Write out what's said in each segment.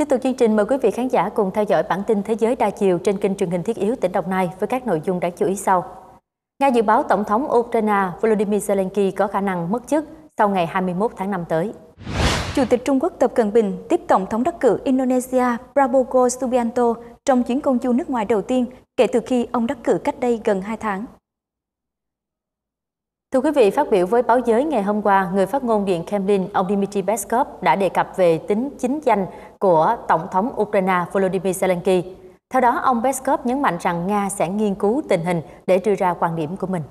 Tiếp tục chương trình mời quý vị khán giả cùng theo dõi bản tin Thế giới đa chiều trên kênh truyền hình thiết yếu tỉnh Đồng Nai với các nội dung đáng chú ý sau. Nga dự báo Tổng thống Ukraine Volodymyr Zelensky có khả năng mất chức sau ngày 21 tháng 5 tới. Chủ tịch Trung Quốc Tập Cận Bình tiếp Tổng thống đắc cử Indonesia Prabowo Subianto trong chuyến công du nước ngoài đầu tiên kể từ khi ông đắc cử cách đây gần 2 tháng. Thưa quý vị, phát biểu với báo giới ngày hôm qua, người phát ngôn Điện Kremlin ông Dmitry Peskov đã đề cập về tính chính danh của Tổng thống Ukraine Volodymyr Zelensky. Theo đó, ông Peskov nhấn mạnh rằng Nga sẽ nghiên cứu tình hình để đưa ra quan điểm của mình.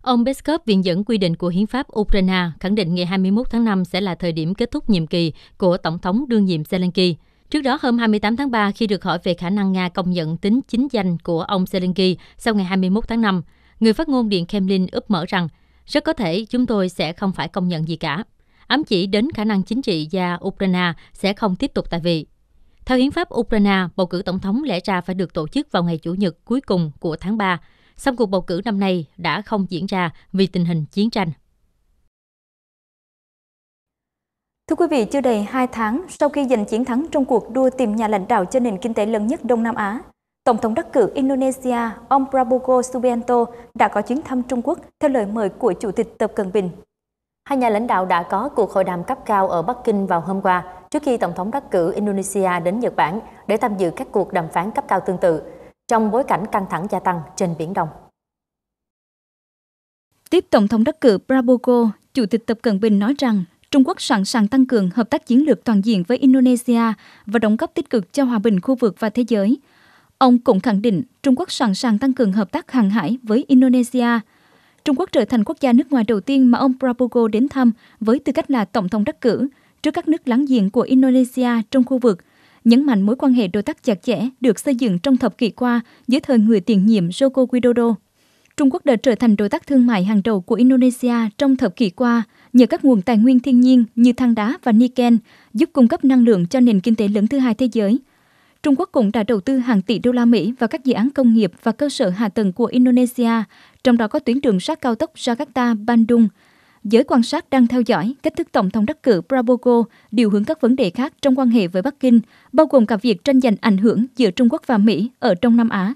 Ông Peskov viện dẫn quy định của hiến pháp Ukraine khẳng định ngày 21 tháng 5 sẽ là thời điểm kết thúc nhiệm kỳ của Tổng thống đương nhiệm Zelensky. Trước đó, hôm 28 tháng 3, khi được hỏi về khả năng Nga công nhận tính chính danh của ông Zelensky sau ngày 21 tháng 5, Người phát ngôn Điện Kremlin úp mở rằng rất có thể chúng tôi sẽ không phải công nhận gì cả, ám chỉ đến khả năng chính trị và Ukraine sẽ không tiếp tục tại vị. Theo hiến pháp Ukraine, bầu cử tổng thống lẽ ra phải được tổ chức vào ngày Chủ nhật cuối cùng của tháng 3, song cuộc bầu cử năm nay đã không diễn ra vì tình hình chiến tranh. Thưa quý vị, chưa đầy 2 tháng sau khi giành chiến thắng trong cuộc đua tìm nhà lãnh đạo cho nền kinh tế lớn nhất Đông Nam Á, Tổng thống đắc cử Indonesia ông Prabowo Subianto đã có chuyến thăm Trung Quốc theo lời mời của Chủ tịch Tập Cận Bình. Hai nhà lãnh đạo đã có cuộc hội đàm cấp cao ở Bắc Kinh vào hôm qua trước khi Tổng thống đắc cử Indonesia đến Nhật Bản để tham dự các cuộc đàm phán cấp cao tương tự trong bối cảnh căng thẳng gia tăng trên Biển Đông. Tiếp Tổng thống đắc cử Prabowo, Chủ tịch Tập Cận Bình nói rằng Trung Quốc sẵn sàng tăng cường hợp tác chiến lược toàn diện với Indonesia và đóng góp tích cực cho hòa bình khu vực và thế giới – Ông cũng khẳng định Trung Quốc sẵn sàng tăng cường hợp tác hàng hải với Indonesia. Trung Quốc trở thành quốc gia nước ngoài đầu tiên mà ông Prabowo đến thăm với tư cách là tổng thống đắc cử trước các nước láng giềng của Indonesia trong khu vực, nhấn mạnh mối quan hệ đối tác chặt chẽ được xây dựng trong thập kỷ qua dưới thời người tiền nhiệm Joko Widodo. Trung Quốc đã trở thành đối tác thương mại hàng đầu của Indonesia trong thập kỷ qua nhờ các nguồn tài nguyên thiên nhiên như than đá và niken giúp cung cấp năng lượng cho nền kinh tế lớn thứ hai thế giới – Trung Quốc cũng đã đầu tư hàng tỷ đô la Mỹ vào các dự án công nghiệp và cơ sở hạ tầng của Indonesia, trong đó có tuyến đường sắt cao tốc Jakarta-Bandung. Giới quan sát đang theo dõi cách thức Tổng thống đắc cử Prabowo điều hướng các vấn đề khác trong quan hệ với Bắc Kinh, bao gồm cả việc tranh giành ảnh hưởng giữa Trung Quốc và Mỹ ở Đông Nam Á.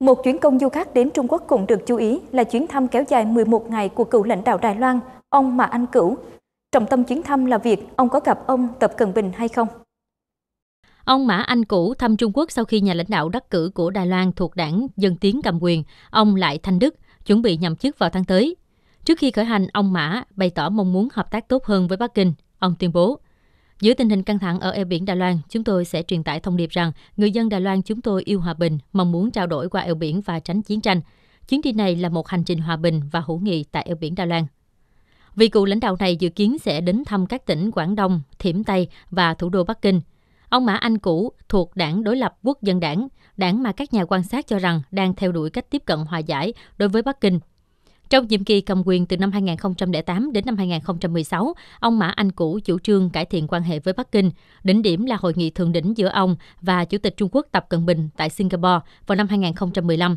Một chuyến công du khác đến Trung Quốc cũng được chú ý là chuyến thăm kéo dài 11 ngày của cựu lãnh đạo Đài Loan, ông Mã Anh Cửu. Trọng tâm chuyến thăm là việc ông có gặp ông Tập Cận Bình hay không. Ông Mã Anh Cũ thăm Trung Quốc sau khi nhà lãnh đạo đắc cử của Đài Loan thuộc đảng Dân Tiến cầm quyền, ông Lại Thanh Đức, chuẩn bị nhậm chức vào tháng tới. Trước khi khởi hành, ông Mã bày tỏ mong muốn hợp tác tốt hơn với Bắc Kinh. Ông tuyên bố, Giữa tình hình căng thẳng ở eo biển Đài Loan, chúng tôi sẽ truyền tải thông điệp rằng người dân Đài Loan chúng tôi yêu hòa bình, mong muốn trao đổi qua eo biển và tránh chiến tranh. Chuyến đi này là một hành trình hòa bình và hữu nghị tại eo biển Đài Loan. Vị cựu lãnh đạo này dự kiến sẽ đến thăm các tỉnh Quảng Đông, Thiểm Tây và thủ đô Bắc Kinh – Ông Mã Anh Cũ thuộc đảng đối lập quốc dân đảng, đảng mà các nhà quan sát cho rằng đang theo đuổi cách tiếp cận hòa giải đối với Bắc Kinh. Trong nhiệm kỳ cầm quyền từ năm 2008 đến năm 2016, ông Mã Anh Cũ chủ trương cải thiện quan hệ với Bắc Kinh. Đỉnh điểm là hội nghị thượng đỉnh giữa ông và Chủ tịch Trung Quốc Tập Cận Bình tại Singapore vào năm 2015.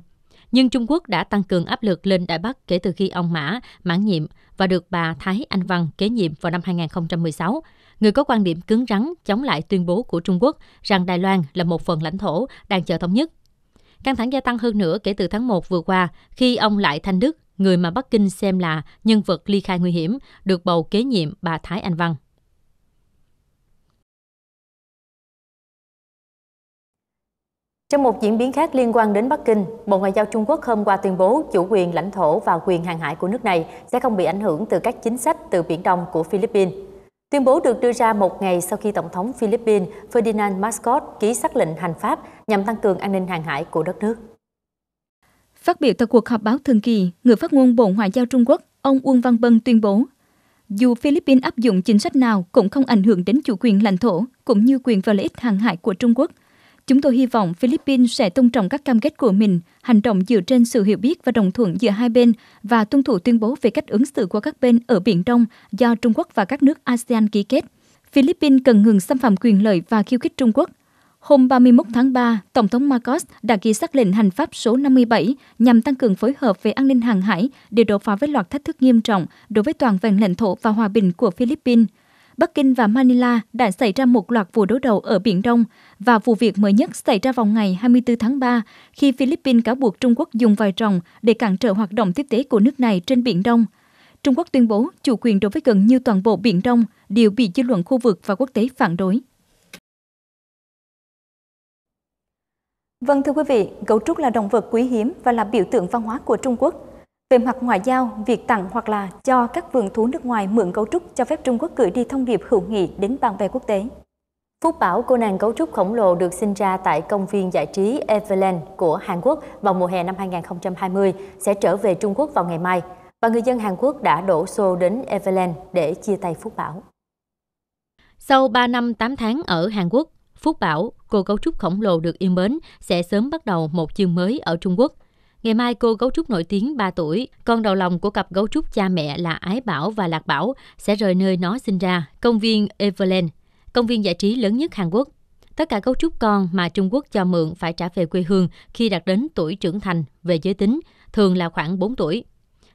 Nhưng Trung Quốc đã tăng cường áp lực lên Đại Bắc kể từ khi ông Mã mãn nhiệm và được bà Thái Anh Văn kế nhiệm vào năm 2016, người có quan điểm cứng rắn chống lại tuyên bố của Trung Quốc rằng Đài Loan là một phần lãnh thổ đang chờ thống nhất. Căng thẳng gia tăng hơn nữa kể từ tháng 1 vừa qua khi ông Lại Thanh Đức, người mà Bắc Kinh xem là nhân vật ly khai nguy hiểm, được bầu kế nhiệm bà Thái Anh Văn. Trong một diễn biến khác liên quan đến Bắc Kinh, Bộ Ngoại giao Trung Quốc hôm qua tuyên bố chủ quyền lãnh thổ và quyền hàng hải của nước này sẽ không bị ảnh hưởng từ các chính sách từ Biển Đông của Philippines. Tuyên bố được đưa ra một ngày sau khi Tổng thống Philippines Ferdinand Marcos ký xác lệnh hành pháp nhằm tăng cường an ninh hàng hải của đất nước. Phát biểu tại cuộc họp báo thường kỳ, người phát ngôn Bộ Ngoại giao Trung Quốc, ông Uông Văn Bân tuyên bố, dù Philippines áp dụng chính sách nào cũng không ảnh hưởng đến chủ quyền lãnh thổ cũng như quyền và lợi ích hàng hải của Trung Quốc Chúng tôi hy vọng Philippines sẽ tôn trọng các cam kết của mình, hành động dựa trên sự hiểu biết và đồng thuận giữa hai bên và tuân thủ tuyên bố về cách ứng xử của các bên ở Biển Đông do Trung Quốc và các nước ASEAN ký kết. Philippines cần ngừng xâm phạm quyền lợi và khiêu khích Trung Quốc. Hôm 31 tháng 3, Tổng thống Marcos đã ký xác lệnh hành pháp số 57 nhằm tăng cường phối hợp về an ninh hàng hải để đối phó với loạt thách thức nghiêm trọng đối với toàn vẹn lãnh thổ và hòa bình của Philippines. Bắc Kinh và Manila đã xảy ra một loạt vụ đối đầu ở Biển Đông và vụ việc mới nhất xảy ra vào ngày 24 tháng 3 khi Philippines cáo buộc Trung Quốc dùng vòi rồng để cản trở hoạt động tiếp tế của nước này trên Biển Đông. Trung Quốc tuyên bố chủ quyền đối với gần như toàn bộ Biển Đông, điều bị dư luận khu vực và quốc tế phản đối. Vâng thưa quý vị, gấu trúc là động vật quý hiếm và là biểu tượng văn hóa của Trung Quốc. Về mặt ngoại giao, việc tặng hoặc là cho các vườn thú nước ngoài mượn cấu trúc cho phép Trung Quốc gửi đi thông điệp hữu nghị đến bạn bè quốc tế. Phúc bảo cô nàng cấu trúc khổng lồ được sinh ra tại công viên giải trí Everland của Hàn Quốc vào mùa hè năm 2020 sẽ trở về Trung Quốc vào ngày mai và người dân Hàn Quốc đã đổ xô đến Everland để chia tay Phúc Bảo. Sau 3 năm 8 tháng ở Hàn Quốc, Phúc Bảo, cô cấu trúc khổng lồ được yêu mến, sẽ sớm bắt đầu một chương mới ở Trung Quốc – Ngày mai cô gấu trúc nổi tiếng 3 tuổi, con đầu lòng của cặp gấu trúc cha mẹ là Ái Bảo và Lạc Bảo sẽ rời nơi nó sinh ra, công viên Everland, công viên giải trí lớn nhất Hàn Quốc. Tất cả gấu trúc con mà Trung Quốc cho mượn phải trả về quê hương khi đạt đến tuổi trưởng thành về giới tính, thường là khoảng 4 tuổi.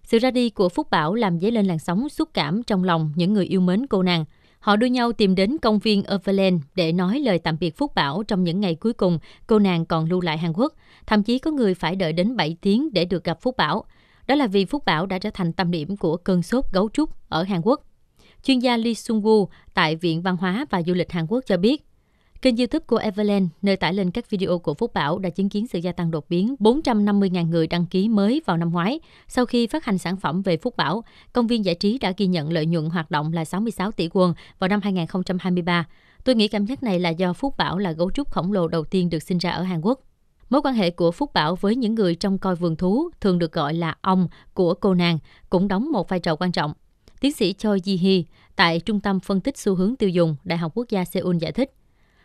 Sự ra đi của Phúc Bảo làm dấy lên làn sóng xúc cảm trong lòng những người yêu mến cô nàng – Họ đưa nhau tìm đến công viên Overland để nói lời tạm biệt Phúc Bảo trong những ngày cuối cùng cô nàng còn lưu lại Hàn Quốc. Thậm chí có người phải đợi đến 7 tiếng để được gặp Phúc Bảo. Đó là vì Phúc Bảo đã trở thành tâm điểm của cơn sốt gấu trúc ở Hàn Quốc. Chuyên gia Lee Sung-woo tại Viện Văn hóa và Du lịch Hàn Quốc cho biết, Kênh YouTube của Everland, nơi tải lên các video của Phúc Bảo đã chứng kiến sự gia tăng đột biến 450.000 người đăng ký mới vào năm ngoái. Sau khi phát hành sản phẩm về Phúc Bảo, công viên giải trí đã ghi nhận lợi nhuận hoạt động là 66 tỷ won vào năm 2023. Tôi nghĩ cảm giác này là do Phúc Bảo là gấu trúc khổng lồ đầu tiên được sinh ra ở Hàn Quốc. Mối quan hệ của Phúc Bảo với những người trong coi vườn thú, thường được gọi là ông của cô nàng, cũng đóng một vai trò quan trọng. Tiến sĩ Choi Ji-hee tại Trung tâm Phân tích Xu hướng Tiêu dùng, Đại học Quốc gia Seoul giải thích –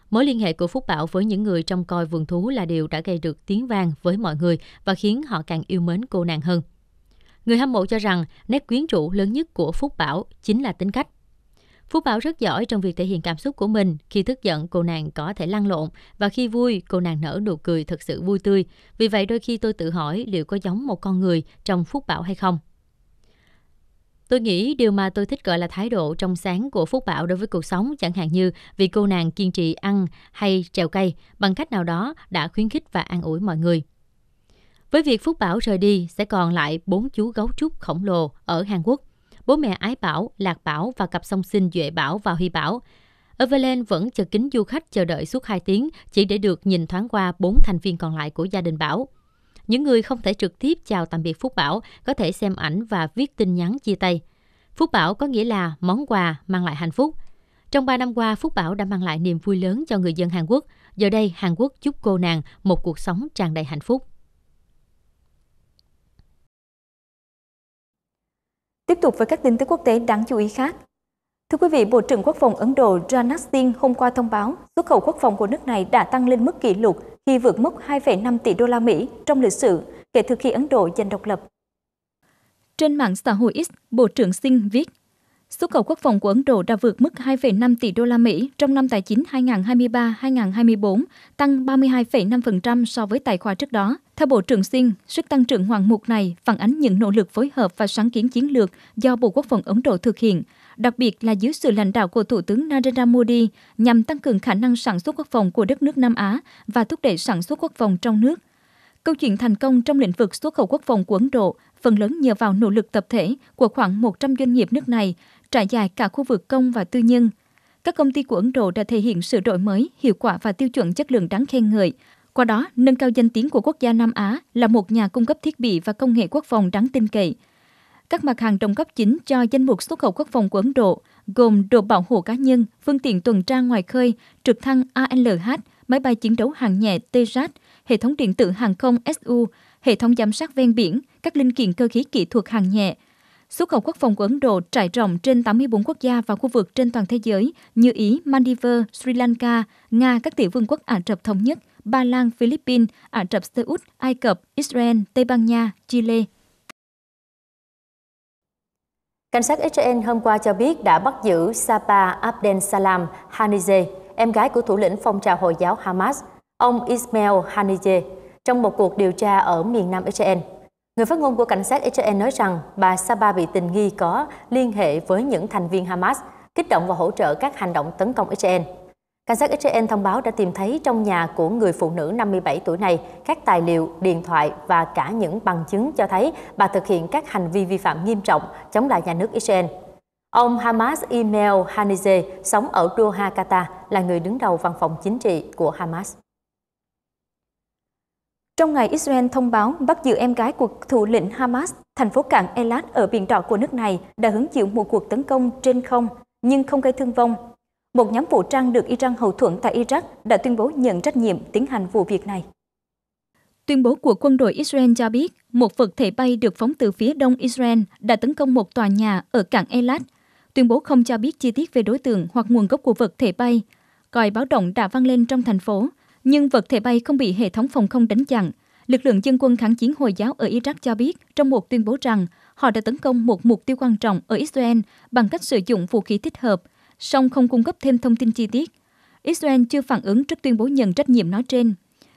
Mối liên hệ của Phúc Bảo với những người trong coi vườn thú là điều đã gây được tiếng vang với mọi người và khiến họ càng yêu mến cô nàng hơn. Người hâm mộ cho rằng nét quyến rũ lớn nhất của Phúc Bảo chính là tính cách. Phúc Bảo rất giỏi trong việc thể hiện cảm xúc của mình. Khi tức giận, cô nàng có thể lăn lộn và khi vui, cô nàng nở nụ cười thật sự vui tươi. Vì vậy đôi khi tôi tự hỏi liệu có giống một con người trong Phúc Bảo hay không. Tôi nghĩ điều mà tôi thích gọi là thái độ trong sáng của Phúc Bảo đối với cuộc sống, chẳng hạn như vì cô nàng kiên trì ăn hay trèo cây, bằng cách nào đó đã khuyến khích và an ủi mọi người. Với việc Phúc Bảo rời đi, sẽ còn lại bốn chú gấu trúc khổng lồ ở Hàn Quốc. Bố mẹ Ái Bảo, Lạc Bảo và cặp song sinh Duệ Bảo và Huy Bảo. Overland vẫn chờ kính du khách chờ đợi suốt 2 tiếng chỉ để được nhìn thoáng qua bốn thành viên còn lại của gia đình Bảo – những người không thể trực tiếp chào tạm biệt Phúc Bảo có thể xem ảnh và viết tin nhắn chia tay. Phúc Bảo có nghĩa là món quà mang lại hạnh phúc. Trong 3 năm qua, Phúc Bảo đã mang lại niềm vui lớn cho người dân Hàn Quốc. Giờ đây, Hàn Quốc chúc cô nàng một cuộc sống tràn đầy hạnh phúc. Tiếp tục với các tin tức quốc tế đáng chú ý khác. Thưa quý vị, Bộ trưởng Quốc phòng Ấn Độ Rajnath Singh hôm qua thông báo xuất khẩu quốc phòng của nước này đã tăng lên mức kỷ lục khi vượt mốc 2,5 tỷ đô la Mỹ trong lịch sử kể từ khi Ấn Độ giành độc lập. Trên mạng xã hội X, Bộ trưởng Singh viết, xuất khẩu quốc phòng của Ấn Độ đã vượt mức 2,5 tỷ đô la Mỹ trong năm tài chính 2023-2024, tăng 32,5% so với tài khoá trước đó. Theo Bộ trưởng Singh, sức tăng trưởng hoàng mục này phản ánh những nỗ lực phối hợp và sáng kiến chiến lược do Bộ Quốc phòng Ấn Độ thực hiện, đặc biệt là dưới sự lãnh đạo của Thủ tướng Narendra Modi nhằm tăng cường khả năng sản xuất quốc phòng của đất nước Nam Á và thúc đẩy sản xuất quốc phòng trong nước. Câu chuyện thành công trong lĩnh vực xuất khẩu quốc phòng của Ấn Độ phần lớn nhờ vào nỗ lực tập thể của khoảng 100 doanh nghiệp nước này, trải dài cả khu vực công và tư nhân. Các công ty của Ấn Độ đã thể hiện sự đổi mới, hiệu quả và tiêu chuẩn chất lượng đáng khen ngợi, qua đó nâng cao danh tiếng của quốc gia Nam Á là một nhà cung cấp thiết bị và công nghệ quốc phòng đáng tin cậy – các mặt hàng đóng cấp chính cho danh mục xuất khẩu quốc phòng của Ấn Độ gồm đồ bảo hộ cá nhân, phương tiện tuần tra ngoài khơi, trực thăng ALH, máy bay chiến đấu hàng nhẹ Tejas, hệ thống điện tử hàng không SU, hệ thống giám sát ven biển, các linh kiện cơ khí kỹ thuật hàng nhẹ. Xuất khẩu quốc phòng của Ấn Độ trải rộng trên 84 quốc gia và khu vực trên toàn thế giới như Ý, Maldives, Sri Lanka, Nga, các tiểu vương quốc Ả Rập Thống Nhất, Ba Lan, Philippines, Ả Rập Xê Út, Ai Cập, Israel, Tây Ban Nha, Chile, Cảnh sát Israel hôm qua cho biết đã bắt giữ Sapa Abdel Salam Hanizeh, em gái của thủ lĩnh phong trào Hồi giáo Hamas, ông Ismail Hanizeh, trong một cuộc điều tra ở miền nam Israel. Người phát ngôn của cảnh sát Israel nói rằng bà Saba bị tình nghi có liên hệ với những thành viên Hamas, kích động và hỗ trợ các hành động tấn công Israel. Cảnh sát Israel thông báo đã tìm thấy trong nhà của người phụ nữ 57 tuổi này các tài liệu, điện thoại và cả những bằng chứng cho thấy bà thực hiện các hành vi vi phạm nghiêm trọng chống lại nhà nước Israel. Ông Hamas Imel Hanize sống ở Doha, Qatar là người đứng đầu văn phòng chính trị của Hamas. Trong ngày Israel thông báo bắt giữ em gái của thủ lĩnh Hamas, thành phố cảng Elat ở biển đỏ của nước này đã hứng chịu một cuộc tấn công trên không nhưng không gây thương vong một nhóm vũ trang được Iran hậu thuẫn tại Iraq đã tuyên bố nhận trách nhiệm tiến hành vụ việc này. Tuyên bố của quân đội Israel cho biết một vật thể bay được phóng từ phía đông Israel đã tấn công một tòa nhà ở cảng Elat. Tuyên bố không cho biết chi tiết về đối tượng hoặc nguồn gốc của vật thể bay. Còi báo động đã vang lên trong thành phố, nhưng vật thể bay không bị hệ thống phòng không đánh chặn. Lực lượng dân quân kháng chiến Hồi giáo ở Iraq cho biết trong một tuyên bố rằng họ đã tấn công một mục tiêu quan trọng ở Israel bằng cách sử dụng vũ khí thích hợp – song không cung cấp thêm thông tin chi tiết. Israel chưa phản ứng trước tuyên bố nhận trách nhiệm nói trên.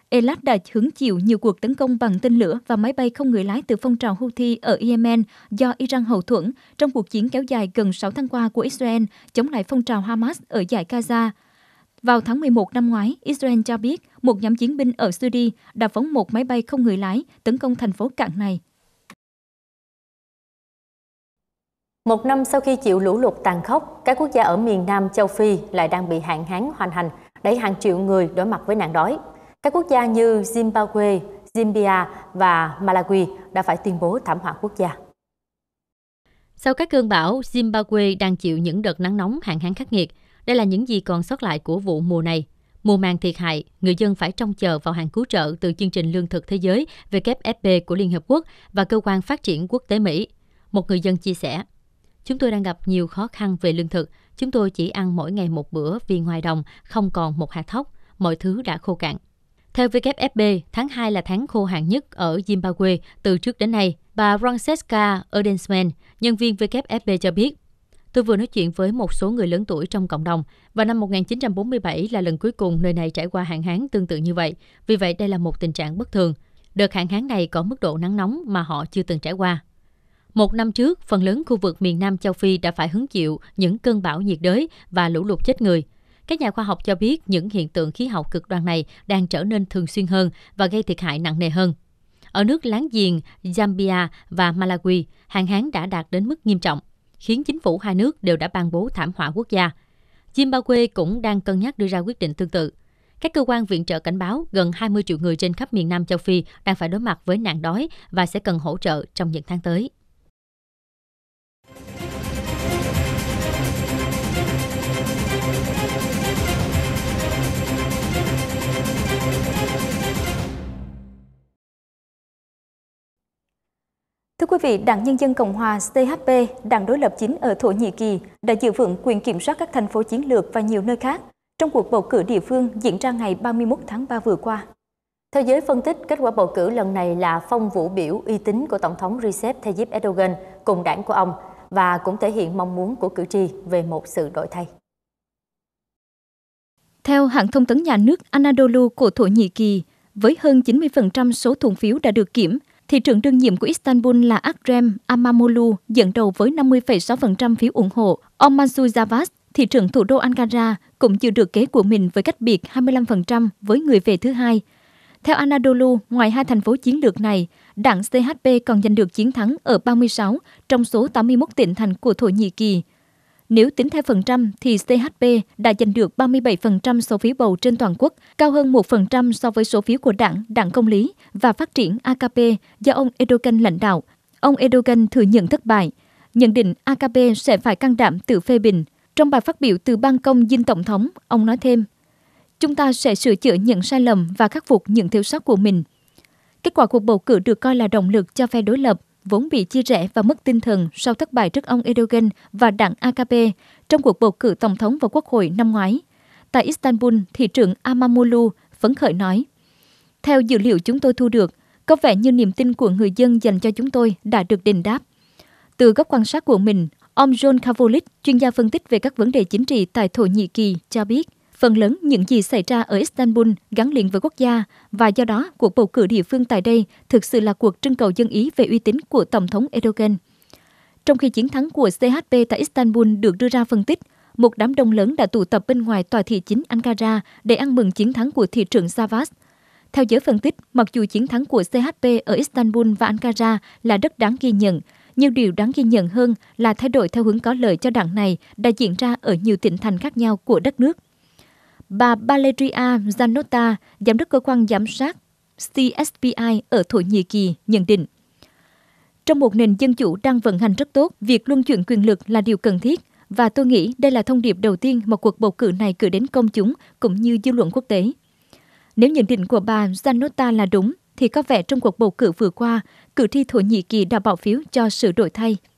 Elad đã hứng chịu nhiều cuộc tấn công bằng tên lửa và máy bay không người lái từ phong trào Houthi ở Yemen do Iran hậu thuẫn trong cuộc chiến kéo dài gần 6 tháng qua của Israel chống lại phong trào Hamas ở giải Gaza. Vào tháng 11 năm ngoái, Israel cho biết một nhóm chiến binh ở Syria đã phóng một máy bay không người lái tấn công thành phố cảng này Một năm sau khi chịu lũ lụt tàn khốc, các quốc gia ở miền Nam châu Phi lại đang bị hạn hán hoành hành, đẩy hàng triệu người đối mặt với nạn đói. Các quốc gia như Zimbabwe, Zambia và Malawi đã phải tuyên bố thảm họa quốc gia. Sau các cơn bão, Zimbabwe đang chịu những đợt nắng nóng hạn hán khắc nghiệt. Đây là những gì còn sót lại của vụ mùa này. Mùa màng thiệt hại, người dân phải trông chờ vào hàng cứu trợ từ chương trình lương thực thế giới WFP của Liên Hợp Quốc và Cơ quan Phát triển Quốc tế Mỹ. Một người dân chia sẻ, Chúng tôi đang gặp nhiều khó khăn về lương thực. Chúng tôi chỉ ăn mỗi ngày một bữa vì ngoài đồng không còn một hạt thóc. Mọi thứ đã khô cạn. Theo WFP, tháng 2 là tháng khô hạn nhất ở Zimbabwe từ trước đến nay. Bà Francesca Erdensman, nhân viên WFP cho biết, Tôi vừa nói chuyện với một số người lớn tuổi trong cộng đồng và năm 1947 là lần cuối cùng nơi này trải qua hạn hán tương tự như vậy. Vì vậy đây là một tình trạng bất thường. Đợt hạn hán này có mức độ nắng nóng mà họ chưa từng trải qua. Một năm trước, phần lớn khu vực miền Nam châu Phi đã phải hứng chịu những cơn bão nhiệt đới và lũ lụt chết người. Các nhà khoa học cho biết những hiện tượng khí hậu cực đoan này đang trở nên thường xuyên hơn và gây thiệt hại nặng nề hơn. Ở nước láng giềng Zambia và Malawi, hạn hán đã đạt đến mức nghiêm trọng, khiến chính phủ hai nước đều đã ban bố thảm họa quốc gia. Zimbabwe cũng đang cân nhắc đưa ra quyết định tương tự. Các cơ quan viện trợ cảnh báo gần 20 triệu người trên khắp miền Nam châu Phi đang phải đối mặt với nạn đói và sẽ cần hỗ trợ trong những tháng tới. Thưa quý vị, Đảng Nhân dân Cộng hòa CHP, đảng đối lập chính ở Thổ Nhĩ Kỳ, đã giữ vững quyền kiểm soát các thành phố chiến lược và nhiều nơi khác trong cuộc bầu cử địa phương diễn ra ngày 31 tháng 3 vừa qua. Theo giới phân tích, kết quả bầu cử lần này là phong vũ biểu uy tín của Tổng thống Recep Tayyip Erdogan cùng đảng của ông và cũng thể hiện mong muốn của cử tri về một sự đổi thay. Theo hãng thông tấn nhà nước Anadolu của Thổ Nhĩ Kỳ, với hơn 90% số thùng phiếu đã được kiểm, Thị trưởng đương nhiệm của Istanbul là Akrem Amamolu dẫn đầu với 50,6% phiếu ủng hộ. Ông Mansur Yavaş, thị trưởng thủ đô Ankara, cũng giữ được kế của mình với cách biệt 25% với người về thứ hai. Theo Anadolu, ngoài hai thành phố chiến lược này, đảng CHP còn giành được chiến thắng ở 36 trong số 81 tỉnh thành của Thổ Nhĩ Kỳ, nếu tính theo phần trăm thì CHP đã giành được 37% số phiếu bầu trên toàn quốc, cao hơn 1% so với số phiếu của đảng, đảng công lý và phát triển AKP do ông Erdogan lãnh đạo. Ông Erdogan thừa nhận thất bại, nhận định AKP sẽ phải can đảm tự phê bình. Trong bài phát biểu từ ban công dinh tổng thống, ông nói thêm, chúng ta sẽ sửa chữa những sai lầm và khắc phục những thiếu sót của mình. Kết quả cuộc bầu cử được coi là động lực cho phe đối lập vốn bị chia rẽ và mất tinh thần sau thất bại trước ông Erdogan và đảng AKP trong cuộc bầu cử tổng thống và quốc hội năm ngoái. Tại Istanbul, thị trưởng Amamulu phấn khởi nói, Theo dữ liệu chúng tôi thu được, có vẻ như niềm tin của người dân dành cho chúng tôi đã được đền đáp. Từ góc quan sát của mình, ông John Kavolik, chuyên gia phân tích về các vấn đề chính trị tại Thổ Nhĩ Kỳ, cho biết – Phần lớn những gì xảy ra ở Istanbul gắn liền với quốc gia và do đó cuộc bầu cử địa phương tại đây thực sự là cuộc trưng cầu dân ý về uy tín của Tổng thống Erdogan. Trong khi chiến thắng của CHP tại Istanbul được đưa ra phân tích, một đám đông lớn đã tụ tập bên ngoài tòa thị chính Ankara để ăn mừng chiến thắng của thị trưởng Savas. Theo giới phân tích, mặc dù chiến thắng của CHP ở Istanbul và Ankara là rất đáng ghi nhận, nhưng điều đáng ghi nhận hơn là thay đổi theo hướng có lợi cho đảng này đã diễn ra ở nhiều tỉnh thành khác nhau của đất nước. Bà Valeria Zanotta, giám đốc cơ quan giám sát CSPI ở Thổ Nhĩ Kỳ nhận định. Trong một nền dân chủ đang vận hành rất tốt, việc luân chuyển quyền lực là điều cần thiết và tôi nghĩ đây là thông điệp đầu tiên mà cuộc bầu cử này gửi đến công chúng cũng như dư luận quốc tế. Nếu nhận định của bà Zanotta là đúng, thì có vẻ trong cuộc bầu cử vừa qua, cử tri Thổ Nhĩ Kỳ đã bỏ phiếu cho sự đổi thay.